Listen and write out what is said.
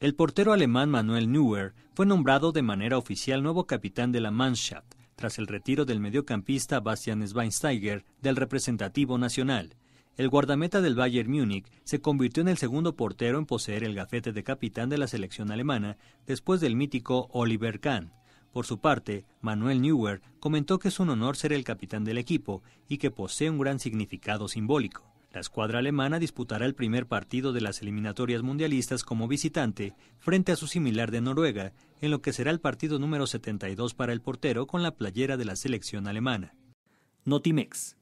El portero alemán Manuel Neuer fue nombrado de manera oficial nuevo capitán de la Mannschaft tras el retiro del mediocampista Bastian Schweinsteiger del representativo nacional. El guardameta del Bayern Múnich se convirtió en el segundo portero en poseer el gafete de capitán de la selección alemana después del mítico Oliver Kahn. Por su parte, Manuel Neuer comentó que es un honor ser el capitán del equipo y que posee un gran significado simbólico. La escuadra alemana disputará el primer partido de las eliminatorias mundialistas como visitante frente a su similar de Noruega, en lo que será el partido número 72 para el portero con la playera de la selección alemana. Notimex.